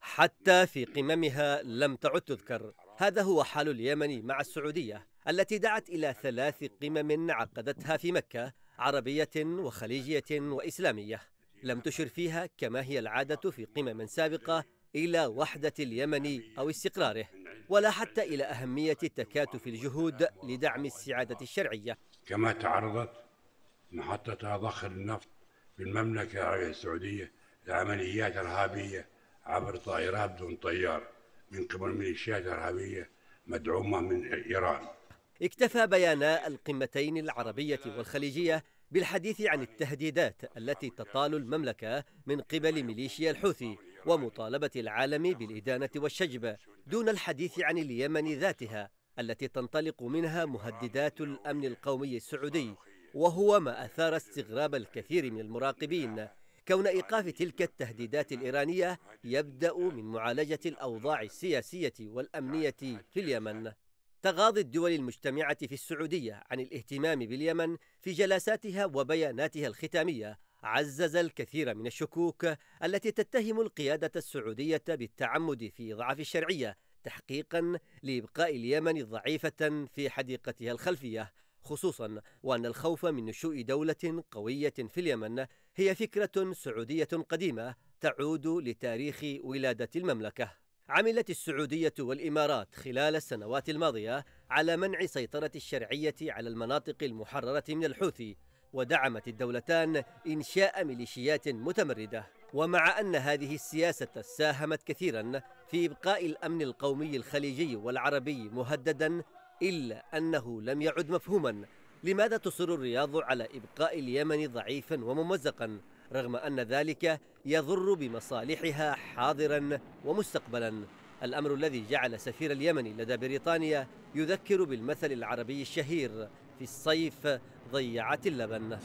حتى في قممها لم تعد تذكر هذا هو حال اليمن مع السعودية التي دعت إلى ثلاث قمم عقدتها في مكة عربية وخليجية وإسلامية لم تشر فيها كما هي العادة في قمم سابقة إلى وحدة اليمن أو استقراره ولا حتى إلى أهمية تكاتف الجهود لدعم السعادة الشرعية كما تعرضت محطة ضخ النفط في المملكة العربية السعودية لعمليات إرهابية عبر طائرات بدون طيار من قبل ميليشيات إرهابية مدعومة من إيران اكتفى بيانا القمتين العربية والخليجية بالحديث عن التهديدات التي تطال المملكة من قبل ميليشيا الحوثي ومطالبة العالم بالإدانة والشجب دون الحديث عن اليمن ذاتها التي تنطلق منها مهددات الأمن القومي السعودي وهو ما أثار استغراب الكثير من المراقبين كون إيقاف تلك التهديدات الإيرانية يبدأ من معالجة الأوضاع السياسية والأمنية في اليمن تغاضي الدول المجتمعة في السعودية عن الاهتمام باليمن في جلساتها وبياناتها الختامية عزز الكثير من الشكوك التي تتهم القيادة السعودية بالتعمد في إضعاف الشرعية تحقيقا لإبقاء اليمن ضعيفة في حديقتها الخلفية خصوصا وأن الخوف من نشوء دولة قوية في اليمن هي فكرة سعودية قديمة تعود لتاريخ ولادة المملكة عملت السعودية والإمارات خلال السنوات الماضية على منع سيطرة الشرعية على المناطق المحررة من الحوثي ودعمت الدولتان إنشاء ميليشيات متمردة ومع أن هذه السياسة ساهمت كثيرا في إبقاء الأمن القومي الخليجي والعربي مهددا إلا أنه لم يعد مفهوما لماذا تصر الرياض على إبقاء اليمن ضعيفا وممزقا رغم أن ذلك يضر بمصالحها حاضرا ومستقبلا الأمر الذي جعل سفير اليمن لدى بريطانيا يذكر بالمثل العربي الشهير في الصيف ضيعت اللبن